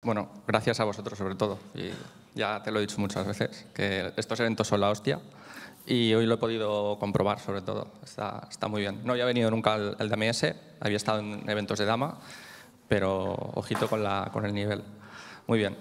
Bueno, gracias a vosotros sobre todo. Y ya te lo he dicho muchas veces, que estos eventos son la hostia y hoy lo he podido comprobar sobre todo. Está, muy bien. No había venido nunca al, DMS, había estado en eventos de dama, pero ojito con, la, con el nivel. Muy bien.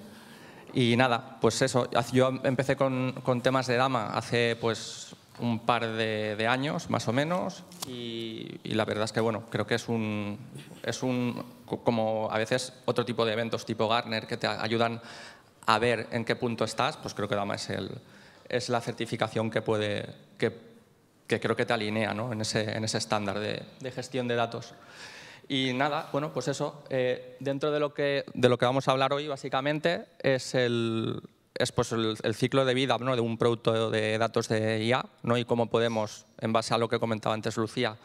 Y nada, pues eso, yo empecé con, temas de dama hace pues un par de, años más o menos y, y, la verdad es que bueno, creo que es un, es un como a veces otro tipo de eventos tipo Gartner que te ayudan a ver en qué punto estás, pues creo que DAMA es, el, es la certificación que, puede, que, creo que te alinea ¿no? en, ese, en, ese, estándar de, gestión de datos. Y nada, bueno, pues eso, eh, dentro de lo, que, de lo que vamos a hablar hoy básicamente es el, es pues el, ciclo de vida ¿no? de un producto de datos de IA ¿no? y cómo podemos, en base a lo que comentaba antes Lucía,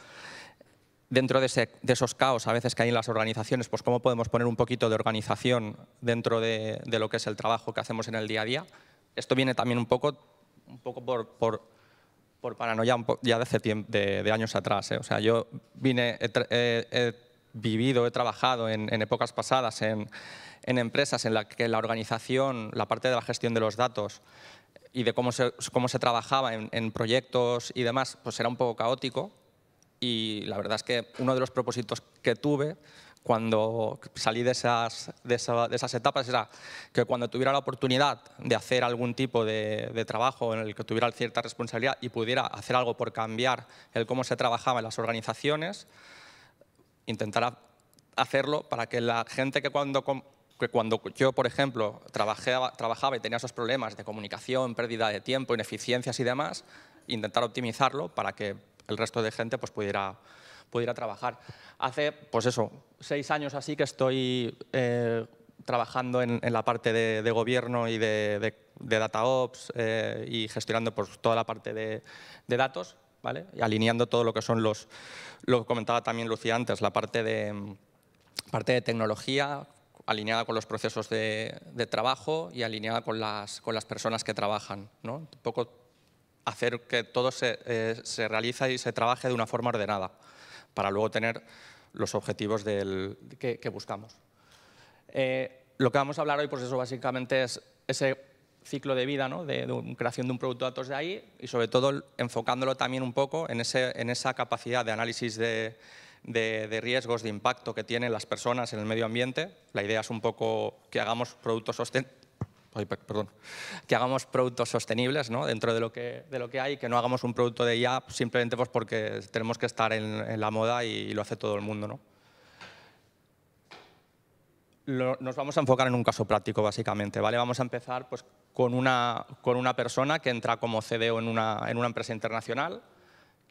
dentro de, esos caos a veces que hay en las organizaciones, pues cómo podemos poner un poquito de organización dentro de, lo que es el trabajo que hacemos en el día a día. Esto viene también un poco, un poco por, paranoia ya de, de, años atrás. ¿eh? O sea, yo vine, he, vivido, he trabajado en, épocas pasadas en, empresas en las que la organización, la parte de la gestión de los datos y de cómo se, cómo se trabajaba en, en proyectos y demás, pues era un poco caótico y la verdad es que uno de los propósitos que tuve cuando salí de esas, de, esas etapas era que cuando tuviera la oportunidad de hacer algún tipo de, trabajo en el que tuviera cierta responsabilidad y pudiera hacer algo por cambiar el cómo se trabajaba en las organizaciones, intentara hacerlo para que la gente que cuando, cuando yo, por ejemplo, trabajaba, trabajaba y tenía esos problemas de comunicación, pérdida de tiempo, ineficiencias y demás, intentar optimizarlo para que el resto de gente pues, pudiera, pudiera trabajar. Hace, pues eso, seis años así que estoy eh, trabajando en, la parte de, gobierno y de, de, de DataOps eh, y gestionando pues, toda la parte de, datos, ¿vale? Y alineando todo lo que son los, lo comentaba también Lucía antes, la parte de, parte de tecnología alineada con los procesos de, trabajo y alineada con las, con las personas que trabajan, ¿no? hacer que todo se, eh, realice y se trabaje de una forma ordenada para luego tener los objetivos del, que, buscamos. Eh, lo que vamos a hablar hoy, pues eso básicamente es ese ciclo de vida, ¿no? de, creación de un producto de datos de ahí y sobre todo enfocándolo también un poco en, ese, en esa capacidad de análisis de, de, riesgos, de impacto que tienen las personas en el medio ambiente. La idea es un poco que hagamos productos sostenibles que hagamos productos sostenibles dentro de lo, que, de lo que hay, que no hagamos un producto de IA simplemente pues porque tenemos que estar en, la moda y lo hace todo el mundo. ¿no? nos vamos a enfocar en un caso práctico, básicamente. ¿vale? Vamos a empezar pues, con, una, con una persona que entra como CDO e en en una empresa internacional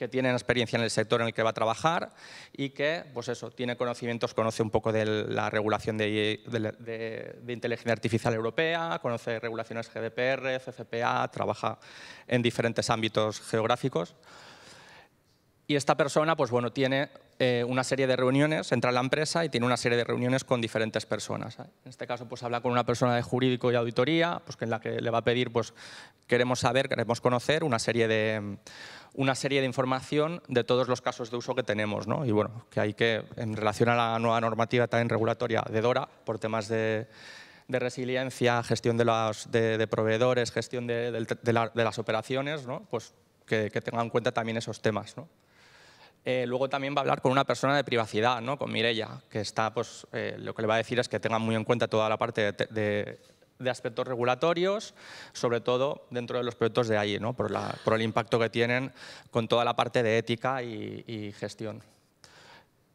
que tiene experiencia en el sector en el que va a trabajar y que, pues eso, tiene conocimientos, conoce un poco de la regulación de, de inteligencia artificial europea, conoce regulaciones GDPR, CCPA, trabaja en diferentes ámbitos geográficos. Y esta persona, pues bueno, tiene eh, una serie de reuniones, entra en la empresa y tiene una serie de reuniones con diferentes personas. En este caso, pues habla con una persona de jurídico y auditoría, pues que en la que le va a pedir, pues queremos saber, queremos conocer una serie de una serie de información de todos los casos de uso que tenemos, ¿no? Y bueno, que hay que, en relación a la nueva normativa también regulatoria de DORA, por temas de, de resiliencia, gestión de, los, de, proveedores, gestión de, las operaciones, ¿no? pues que, que tengan en cuenta también esos temas. ¿no? Eh, luego también va a hablar con una persona de privacidad, ¿no? con Mirella, que está, pues, eh, lo que le va a decir es que tenga muy en cuenta toda la parte de, aspectos regulatorios, sobre todo dentro de los proyectos de AI, por, el impacto que tienen con toda la parte de ética y, gestión.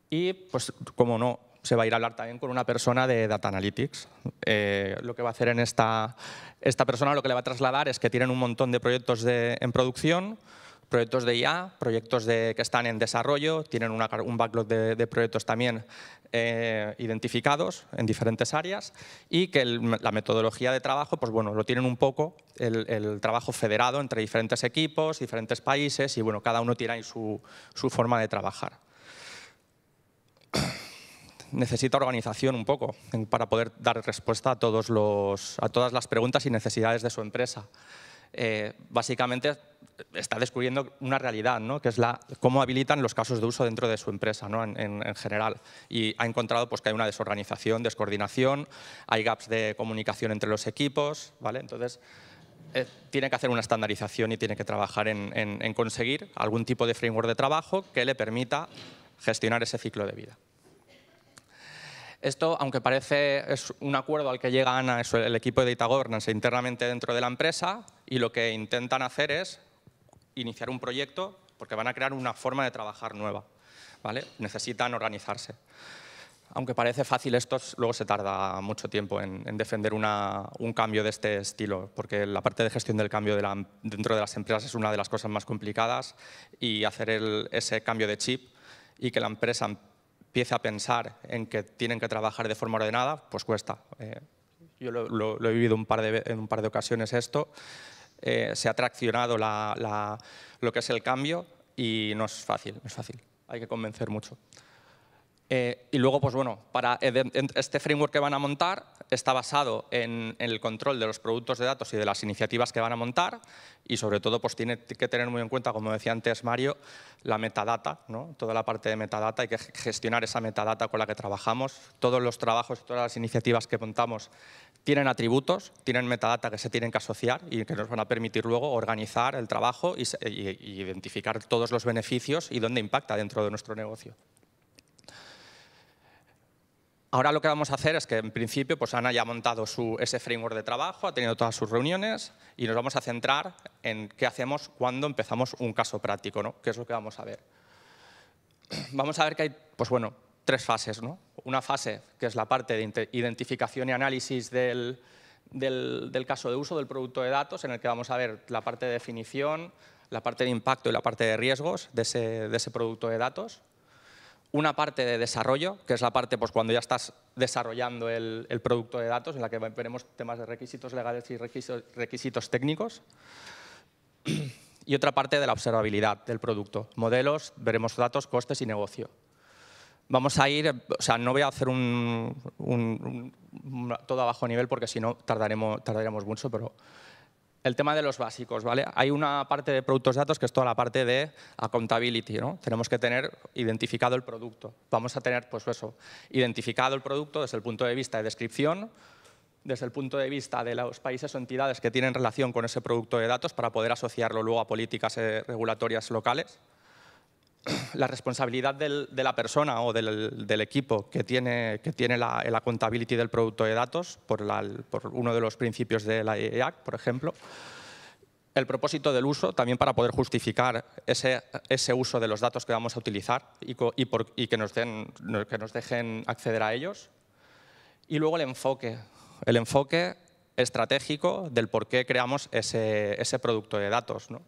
Y, pues, como no, se va a ir a hablar también con una persona de Data Analytics. Eh, lo que va a hacer en esta, persona, lo que le va a trasladar es que tienen un montón de proyectos en producción, proyectos de IA, proyectos de, que están en desarrollo, tienen una, un backlog de, proyectos también eh, identificados en diferentes áreas y que la metodología de trabajo, pues bueno, lo tienen un poco el, trabajo federado entre diferentes equipos, diferentes países y bueno, cada uno tiene ahí su, su forma de trabajar. Necesita organización un poco para poder dar respuesta a, todos los, a todas las preguntas y necesidades de su empresa. Eh, básicamente está descubriendo una realidad, ¿no? que es la, cómo habilitan los casos de uso dentro de su empresa ¿no? en, general. Y ha encontrado pues, que hay una desorganización, descoordinación, hay gaps de comunicación entre los equipos. ¿vale? Entonces, eh, tiene que hacer una estandarización y tiene que trabajar en conseguir algún tipo de framework de trabajo que le permita gestionar ese ciclo de vida. Esto, aunque parece es un acuerdo al que llega Ana, el equipo de Data Governance internamente dentro de la empresa, y lo que intentan hacer es iniciar un proyecto porque van a crear una forma de trabajar nueva. ¿vale? Necesitan organizarse. Aunque parece fácil esto, luego se tarda mucho tiempo en, defender un cambio de este estilo, porque la parte de gestión del cambio dentro de las empresas es una de las cosas más complicadas y hacer ese cambio de chip y que la empresa empiece a pensar en que tienen que trabajar de forma ordenada, pues cuesta. Eh, yo lo, he vivido un par de, en un par de ocasiones esto. Eh, se ha traccionado lo que es el cambio y no es fácil, no es fácil. Hay que convencer mucho. Eh, y luego, pues bueno, para este framework que van a montar está basado en, el control de los productos de datos y de las iniciativas que van a montar y sobre todo pues tiene que tener muy en cuenta, como decía antes Mario, la metadata, ¿no? toda la parte de metadata, hay que gestionar esa metadata con la que trabajamos. Todos los trabajos y todas las iniciativas que montamos tienen atributos, tienen metadata que se tienen que asociar y que nos van a permitir luego organizar el trabajo e y identificar todos los beneficios y dónde impacta dentro de nuestro negocio. Ahora lo que vamos a hacer es que en principio pues Ana ya ha montado ese framework de trabajo, ha tenido todas sus reuniones y nos vamos a centrar en qué hacemos cuando empezamos un caso práctico, ¿no? que es lo que vamos a ver. Vamos a ver que hay pues bueno, tres fases. ¿no? Una fase que es la parte de identificación y análisis del, caso de uso del producto de datos, en el que vamos a ver la parte de definición, la parte de impacto y la parte de riesgos de ese, de ese producto de datos una parte de desarrollo, que es la parte pues, cuando ya estás desarrollando el, producto de datos, en la que veremos temas de requisitos legales y requisitos, requisitos técnicos. Y otra parte de la observabilidad del producto. Modelos, veremos datos, costes y negocio. Vamos a ir, o sea, no voy a hacer todo a bajo nivel porque si no tardaremos, tardaremos mucho, pero el tema de los básicos, ¿vale? Hay una parte de productos datos que es toda la parte de accountability, ¿no? Tenemos que tener identificado el producto. Vamos a tener, pues, eso, identificado el producto desde el punto de vista de descripción, desde el punto de vista de los países o entidades que tienen relación con ese producto de datos para poder asociarlo luego a políticas eh, regulatorias locales la responsabilidad de la persona o del, equipo que tiene, que tiene la, contabilidad del producto de datos por, uno de los principios de la EAC, por ejemplo. El propósito del uso también para poder justificar ese, uso de los datos que vamos a utilizar y, que, nos den, que nos dejen acceder a ellos. Y luego el enfoque. El enfoque estratégico del por qué creamos ese, producto de datos. ¿no?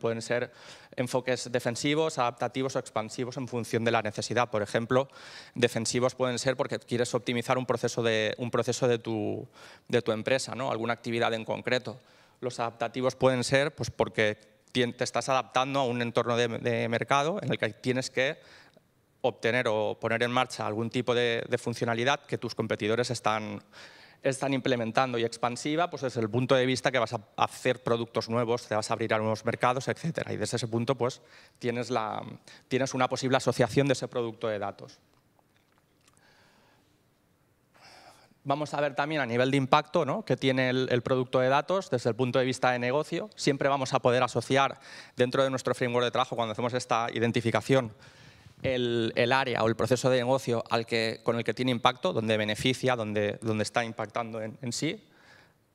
pueden ser enfoques defensivos, adaptativos o expansivos en función de la necesidad. Por ejemplo, defensivos pueden ser porque quieres optimizar un proceso de, un proceso de, tu, de tu empresa, ¿no? alguna actividad en concreto. Los adaptativos pueden ser pues, porque te estás adaptando a un entorno de, mercado en el que tienes que obtener o poner en marcha algún tipo de funcionalidad que tus competidores están, están implementando y expansiva, pues desde el punto de vista que vas a hacer productos nuevos, te vas a abrir a nuevos mercados, etcétera. Y desde ese punto pues tienes, la, tienes una posible asociación de ese producto de datos. Vamos a ver también a nivel de impacto ¿no? que tiene el, producto de datos desde el punto de vista de negocio. Siempre vamos a poder asociar dentro de nuestro framework de trabajo cuando hacemos esta identificación el, área o el proceso de negocio al con el que tiene impacto, donde beneficia, donde, está impactando en, sí,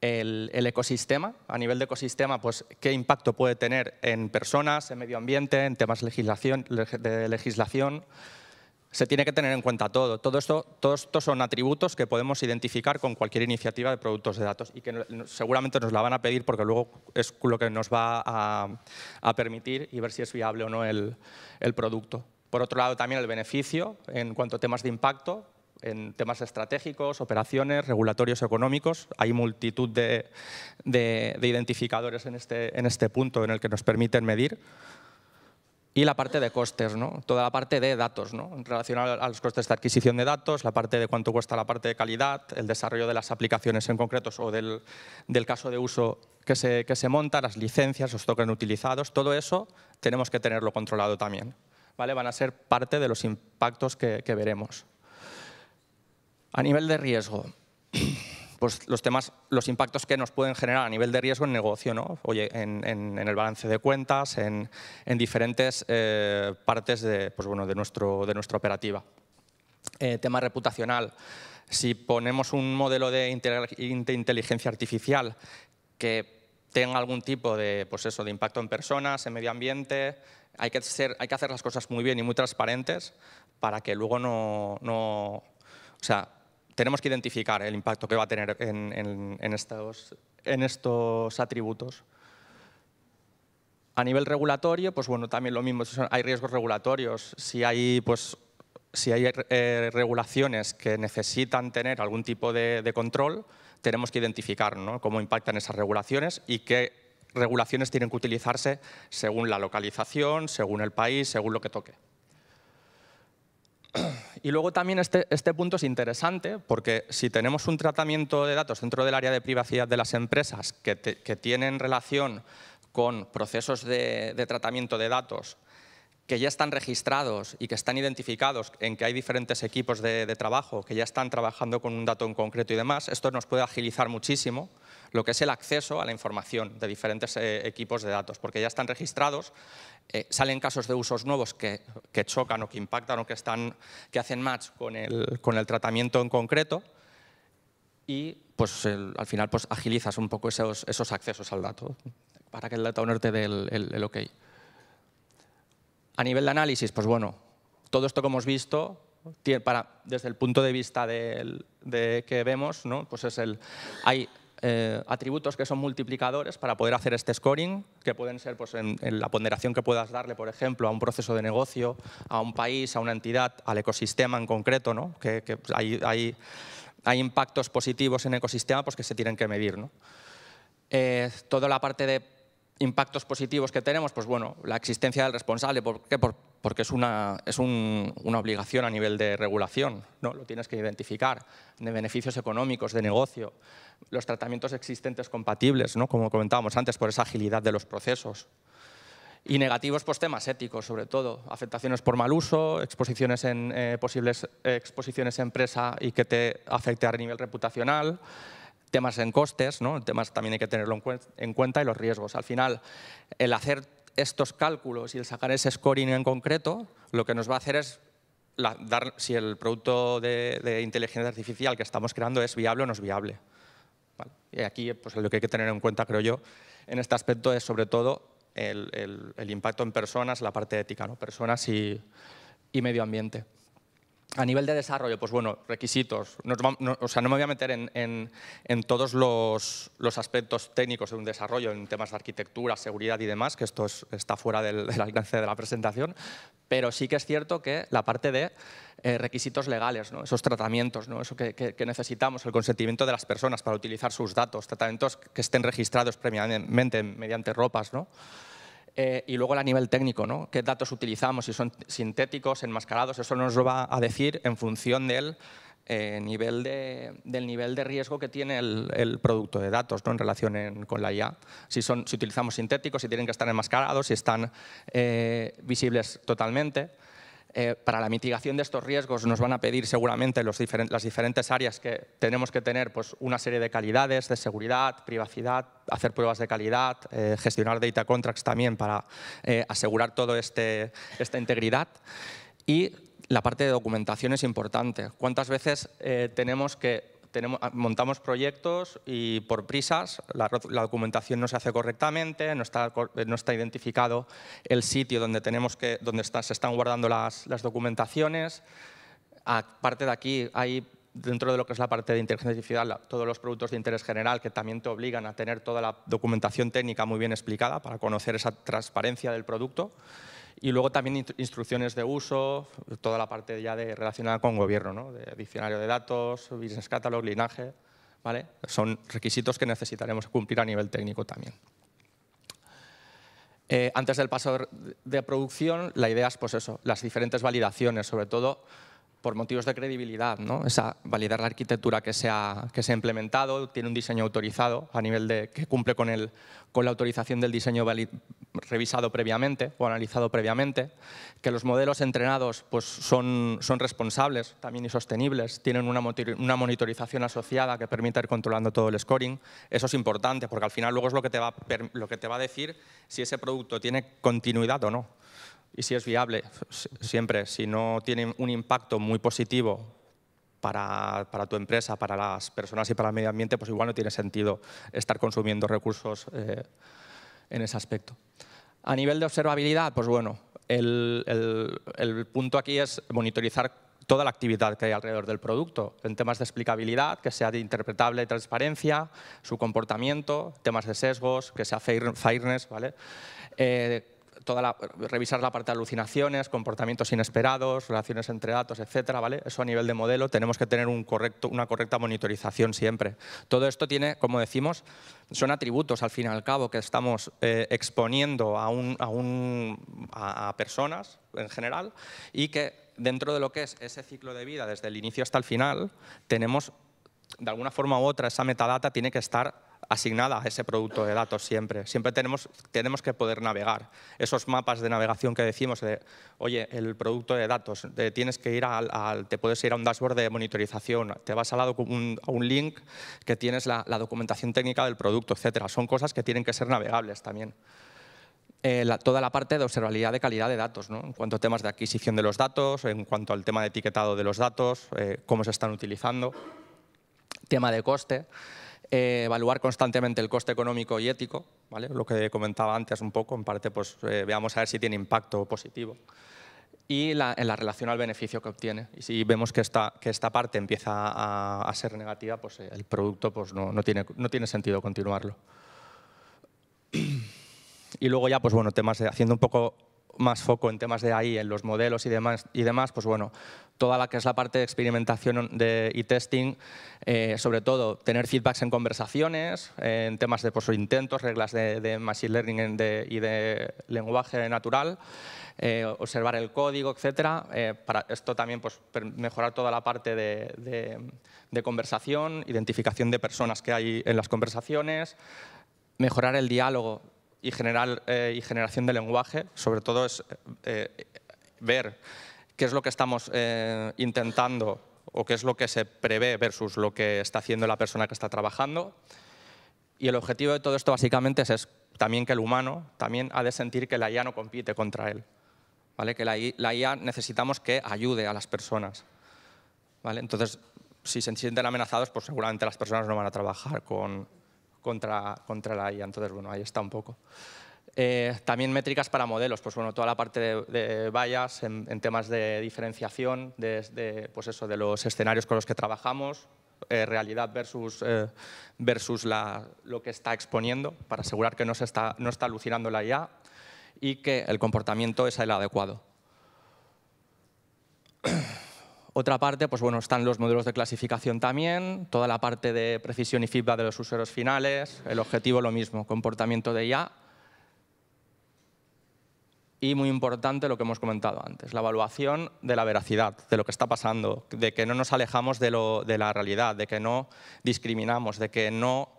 el, ecosistema, a nivel de ecosistema, pues qué impacto puede tener en personas, en medio ambiente, en temas de legislación. Se tiene que tener en cuenta todo. Todo esto, todos estos son atributos que podemos identificar con cualquier iniciativa de productos de datos y que seguramente nos la van a pedir porque luego es lo que nos va a, permitir y ver si es viable o no el producto. Por otro lado, también el beneficio en cuanto a temas de impacto, en temas estratégicos, operaciones, regulatorios, económicos. Hay multitud de, identificadores este, en este, punto en el que nos permiten medir. Y la parte de costes, ¿no? toda la parte de datos, ¿no? en relación a los costes de adquisición de datos, la parte de cuánto cuesta la parte de calidad, el desarrollo de las aplicaciones en concreto o del, caso de uso que se, que se monta, las licencias, los tokens utilizados, todo eso tenemos que tenerlo controlado también van a ser parte de los impactos que, veremos. A nivel de riesgo, pues los temas, los impactos que nos pueden generar a nivel de riesgo en negocio, en, el balance de cuentas, en, diferentes eh, partes pues de, nuestra operativa. Eh, tema reputacional. Si ponemos un modelo de, inteligencia artificial que tenga algún tipo de, pues de impacto en personas, en medio ambiente, hay que, hacer las cosas muy bien y muy transparentes para que luego no, o sea, tenemos que identificar el impacto que va a tener en, estos, atributos. A nivel regulatorio, pues bueno, también lo mismo, hay riesgos regulatorios. Si hay, pues, si hay eh, regulaciones que necesitan tener algún tipo de, control, tenemos que identificar cómo impactan esas regulaciones y qué regulaciones tienen que utilizarse según la localización, según el país, según lo que toque. Y luego también este, este, punto es interesante porque si tenemos un tratamiento de datos dentro del área de privacidad de las empresas que, tienen relación con procesos de, de tratamiento de datos que ya están registrados y que están identificados, en que hay diferentes equipos de, trabajo que ya están trabajando con un dato en concreto y demás, esto nos puede agilizar muchísimo lo que es el acceso a la información de diferentes eh, equipos de datos, porque ya están registrados, eh, salen casos de usos nuevos que, chocan o que impactan o que, están, que hacen match con el, tratamiento en concreto y pues, al final pues, agilizas un poco esos, accesos al dato para que el dato owner te dé el, el OK. A nivel de análisis, pues bueno, todo esto que hemos visto, para, desde el punto de vista de, que vemos, ¿no? pues es el, hay eh, atributos que son multiplicadores para poder hacer este scoring, que pueden ser pues, en, la ponderación que puedas darle, por ejemplo, a un proceso de negocio, a un país, a una entidad, al ecosistema en concreto, ¿no? que, pues, hay, impactos positivos en ecosistema pues, que se tienen que medir. ¿no? Eh, toda la parte de impactos positivos que tenemos, pues bueno, la existencia del responsable, ¿por qué? porque es, una, es una obligación a nivel de regulación, ¿no? lo tienes que identificar, de beneficios económicos, de negocio, los tratamientos existentes compatibles, ¿no? como comentábamos antes, por esa agilidad de los procesos. Y negativos, pues temas éticos, sobre todo, afectaciones por mal uso, exposiciones en, eh, posibles exposiciones empresa y que te afecte a nivel reputacional, temas en costes, ¿no? temas también hay que tenerlo en cuenta y los riesgos. Al final, el hacer estos cálculos y el sacar ese scoring en concreto, lo que nos va a hacer es dar si el producto de, inteligencia artificial que estamos creando es viable o no es viable. Y aquí pues, lo que hay que tener en cuenta, creo yo, en este aspecto es sobre todo el, impacto en personas, la parte ética, ¿no? personas y medio ambiente a nivel de desarrollo, pues bueno, requisitos. No, o sea, no me voy a meter en, todos los, aspectos técnicos de un desarrollo, en temas de arquitectura, seguridad y demás, que esto está fuera del, alcance de la presentación, pero sí que es cierto que la parte de eh, requisitos legales, esos tratamientos, ¿no? eso que, que, necesitamos, el consentimiento de las personas para utilizar sus datos, tratamientos que estén registrados previamente mediante ropas, ¿no? Eh, y luego a nivel técnico, qué datos utilizamos, si son sintéticos, enmascarados, eso nos lo va a decir en función del, eh, nivel de, del nivel de riesgo que tiene el, producto de datos en relación con la IA. Si, son, si utilizamos sintéticos, si tienen que estar enmascarados, si están eh, visibles totalmente. Eh, para la mitigación de estos riesgos nos van a pedir seguramente las diferentes áreas que tenemos que tener pues, una serie de calidades, de seguridad, privacidad, hacer pruebas de calidad, eh, gestionar data contracts también para eh, asegurar toda este, esta integridad. Y la parte de documentación es importante. ¿Cuántas veces tenemos que Ah, montamos proyectos y por prisas la, documentación no se hace correctamente, no está, eh, no está identificado el sitio donde, tenemos que, donde se están guardando las, las documentaciones. Aparte de aquí hay dentro de lo que es la parte de inteligencia artificial, todos los productos de interés general que también te obligan a tener toda la documentación técnica muy bien explicada para conocer esa transparencia del producto. Y luego también instrucciones de uso, toda la parte ya de, relacionada con gobierno, ¿no? de diccionario de datos, business catalog, linaje. ¿vale? Son requisitos que necesitaremos cumplir a nivel técnico también. Eh, antes del paso de producción, la idea es pues eso, las diferentes validaciones, sobre todo por motivos de credibilidad, ¿no? Esa, validar la arquitectura que se, ha, que se ha implementado, tiene un diseño autorizado a nivel de que cumple con, el, con la autorización del diseño revisado previamente o analizado previamente, que los modelos entrenados pues, son, son responsables también y sostenibles, tienen una, una monitorización asociada que permite ir controlando todo el scoring. Eso es importante porque al final luego es lo que te va, lo que te va a decir si ese producto tiene continuidad o no y si es viable, siempre, si no tiene un impacto muy positivo para, tu empresa, para las personas y para el medio ambiente, pues igual no tiene sentido estar consumiendo recursos eh, en ese aspecto. A nivel de observabilidad, pues bueno, el, punto aquí es monitorizar toda la actividad que hay alrededor del producto, en temas de explicabilidad, que sea de interpretable transparencia, su comportamiento, temas de sesgos, que sea fairness, ¿vale? Eh, toda la, revisar la parte de alucinaciones, comportamientos inesperados, relaciones entre datos, etcétera, ¿vale? Eso a nivel de modelo tenemos que tener una correcta monitorización siempre. Todo esto tiene, como decimos, son atributos al fin y al cabo que estamos eh, exponiendo a, a personas en general y que dentro de lo que es ese ciclo de vida desde el inicio hasta el final tenemos de alguna forma u otra esa metadata tiene que estar asignada a ese producto de datos siempre. Siempre tenemos, tenemos que poder navegar. Esos mapas de navegación que decimos oye, el producto de datos, te, eh, tienes que ir al, te puedes ir a un dashboard de monitorización, te vas a, un, un, link que tienes la, documentación técnica del producto, etcétera. Son cosas que tienen que ser navegables también. Eh, toda la parte de observabilidad de calidad de datos, ¿no? en cuanto a temas de adquisición de los datos, en cuanto al tema de etiquetado de los datos, eh, cómo se están utilizando, tema de coste. Eh, evaluar constantemente el coste económico y ético, ¿vale? lo que comentaba antes un poco, en parte pues eh, veamos a ver si tiene impacto positivo, y en la relación al beneficio que obtiene. Y si vemos que esta, que esta parte empieza a, ser negativa, pues eh, el producto pues, no, tiene, no tiene sentido continuarlo. Y luego ya, pues bueno, temas haciendo un poco más foco en temas de ahí, en los modelos y demás, y demás pues bueno, toda la que es la parte de experimentación y testing, eh, sobre todo tener feedbacks en conversaciones, en temas de pues, intentos, reglas de, machine learning y de lenguaje natural, eh, observar el código, etcétera. Eh, para esto también pues, mejorar toda la parte de conversación, identificación de personas que hay en las conversaciones, mejorar el diálogo eh, y, generación de lenguaje, sobre todo es eh, eh, ver qué es lo que estamos intentando o qué es lo que se prevé versus lo que está haciendo la persona que está trabajando. Y el objetivo de todo esto básicamente es, también que el humano también ha de sentir que la IA no compite contra él. ¿vale? Que la, la IA necesitamos que ayude a las personas. ¿vale? Entonces, si se sienten amenazados, pues seguramente las personas no van a trabajar con, contra, contra la IA. Entonces, bueno, ahí está un poco. Eh, también métricas para modelos, pues bueno, toda la parte de, vallas en, temas de diferenciación, de, pues eso, de los escenarios con los que trabajamos, eh, realidad versus, eh, versus la, lo que está exponiendo, para asegurar que no, se está, no está alucinando la IA y que el comportamiento es el adecuado. Otra parte, pues bueno, están los modelos de clasificación también, toda la parte de precisión y feedback de los usuarios finales, el objetivo lo mismo, comportamiento de IA. Y muy importante lo que hemos comentado antes, la evaluación de la veracidad, de lo que está pasando, de que no nos alejamos de, la realidad, de que no discriminamos, de que no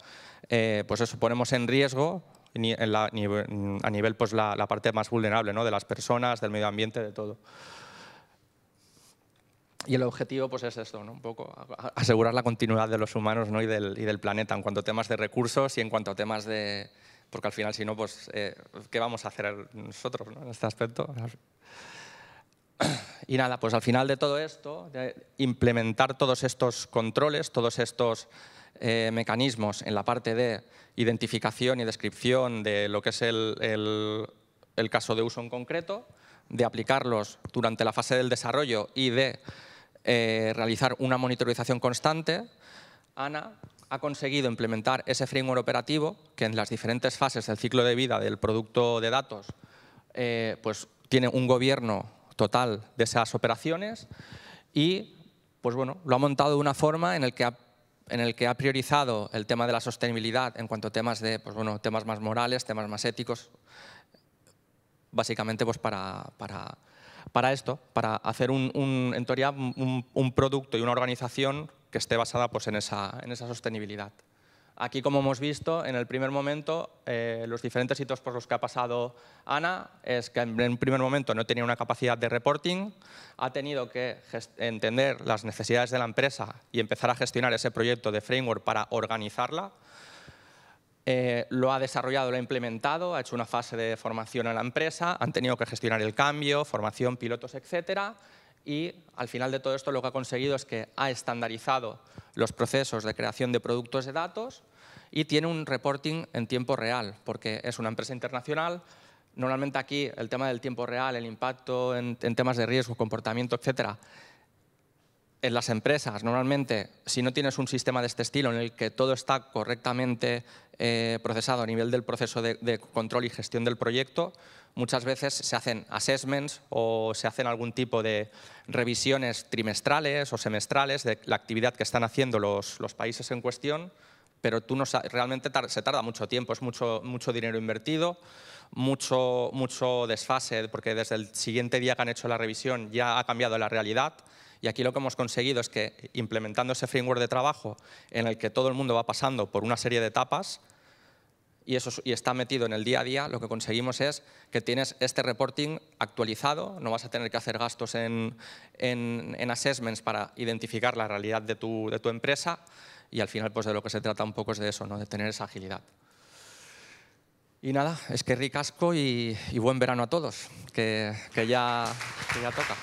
eh, pues eso, ponemos en riesgo a nivel pues la, parte más vulnerable de las personas, del medio ambiente, de todo. Y el objetivo pues, es esto, ¿no? un poco asegurar la continuidad de los humanos ¿no? y, del, planeta en cuanto a temas de recursos y en cuanto a temas de... Porque al final, si no, pues, eh, ¿qué vamos a hacer nosotros en este aspecto? Y nada, pues al final de todo esto, implementar todos estos controles, todos estos eh, mecanismos en la parte de identificación y descripción de lo que es el caso de uso en concreto, de aplicarlos durante la fase del desarrollo y de eh, realizar una monitorización constante, ANA ha conseguido implementar ese framework operativo que en las diferentes fases del ciclo de vida del producto de datos eh, pues tiene un gobierno total de esas operaciones y pues bueno, lo ha montado de una forma en el que ha priorizado el tema de la sostenibilidad en cuanto a temas, de, pues bueno, temas más morales, temas más éticos, básicamente pues para para esto, para hacer un, en teoría un, producto y una organización que esté basada pues, en, esa, sostenibilidad. Aquí, como hemos visto, en el primer momento, eh, los diferentes hitos por los que ha pasado Ana es que en un primer momento no tenía una capacidad de reporting, ha tenido que entender las necesidades de la empresa y empezar a gestionar ese proyecto de framework para organizarla, eh, lo ha desarrollado, lo ha implementado, ha hecho una fase de formación en la empresa, han tenido que gestionar el cambio, formación, pilotos, etcétera, y al final de todo esto lo que ha conseguido es que ha estandarizado los procesos de creación de productos de datos y tiene un reporting en tiempo real, porque es una empresa internacional. Normalmente aquí el tema del tiempo real, el impacto en, en temas de riesgo, comportamiento, etcétera, en las empresas, normalmente, si no tienes un sistema de este estilo en el que todo está correctamente eh, procesado a nivel del proceso de, control y gestión del proyecto, muchas veces se hacen assessments o se hacen algún tipo de revisiones trimestrales o semestrales de la actividad que están haciendo los, países en cuestión, pero tú no realmente se tarda mucho tiempo, es mucho, mucho dinero invertido, mucho, mucho desfase, porque desde el siguiente día que han hecho la revisión ya ha cambiado la realidad. Y aquí lo que hemos conseguido es que implementando ese framework de trabajo en el que todo el mundo va pasando por una serie de etapas y, eso, y está metido en el día a día, lo que conseguimos es que tienes este reporting actualizado, no vas a tener que hacer gastos en, en, assessments para identificar la realidad de tu, de tu empresa y al final pues de lo que se trata un poco es de eso, ¿no? de tener esa agilidad. Y nada, es que ricasco y, y buen verano a todos, que, que ya, que ya toca.